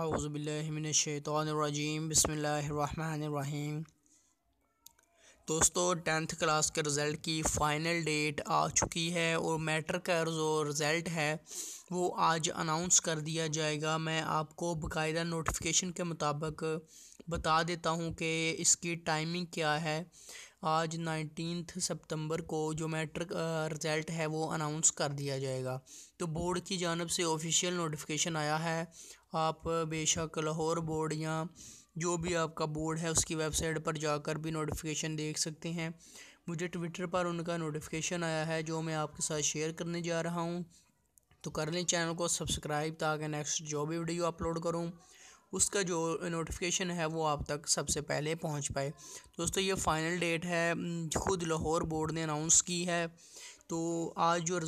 आउज़बिल्लिमिनशैतरजीम बसमीम दोस्तों tenth class के रिज़ल्ट की फ़ाइनल डेट आ चुकी है और मैटर का जो रिज़ल्ट है वो आज अनाउंस कर दिया जाएगा मैं आपको बकायदा नोटिफिकेशन के मुताबिक बता देता हूँ कि इसकी टाइमिंग क्या है आज नाइनटीनथ सितंबर को जो मैट्रिक रिज़ल्ट है वो अनाउंस कर दिया जाएगा तो बोर्ड की जानब से ऑफिशियल नोटिफिकेशन आया है आप बेशक लाहौर बोर्ड या जो भी आपका बोर्ड है उसकी वेबसाइट पर जाकर भी नोटिफिकेशन देख सकते हैं मुझे ट्विटर पर उनका नोटिफिकेशन आया है जो मैं आपके साथ शेयर करने जा रहा हूँ तो कर लें चैनल को सब्सक्राइब ताकि नेक्स्ट जो भी वीडियो अपलोड करूँ उसका जो नोटिफिकेशन है वो आप तक सबसे पहले पहुंच पाए दोस्तों ये फाइनल डेट है खुद लाहौर बोर्ड ने अनाउंस की है तो आज जो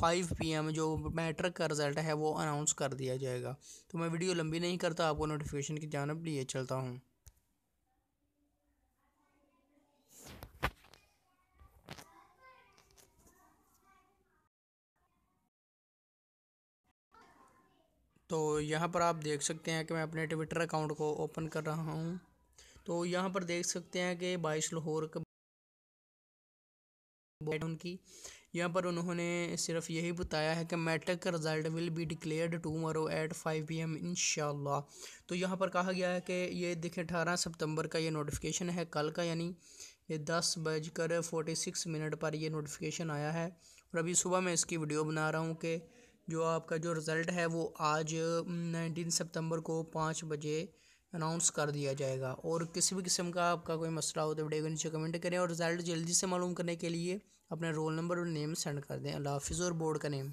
फाइव पी एम जो मैट्रिक का रिज़ल्ट है वो अनाउंस कर दिया जाएगा तो मैं वीडियो लंबी नहीं करता आपको नोटिफिकेशन की जानब लिए चलता हूँ तो यहाँ पर आप देख सकते हैं कि मैं अपने ट्विटर अकाउंट को ओपन कर रहा हूँ तो यहाँ पर देख सकते हैं कि बाईस लाहौर की उनकी यहाँ पर उन्होंने सिर्फ यही बताया है कि मैट्रिक का result will be declared tomorrow at five P M तो यहाँ पर कहा गया है कि ये देखें अठारह सितंबर का ये नोटिफिकेशन है कल का यानी ये दस बजकर फोर्टी सिक्स मिनट पर ये नोटिफिकेशन आया है और अभी सुबह मैं इसकी वीडियो बना रहा हूँ कि जो आपका जो रिज़ल्ट है वो आज नाइनटीन सितंबर को पाँच बजे अनाउंस कर दिया जाएगा और किसी भी किस्म का आपका कोई मसला हो तो वीडियो के नीचे कमेंट करें और रिज़ल्ट जल्दी से मालूम करने के लिए अपना रोल नंबर और नेम सेंड कर दें अल्लाह हाफिज़ और बोर्ड का नेम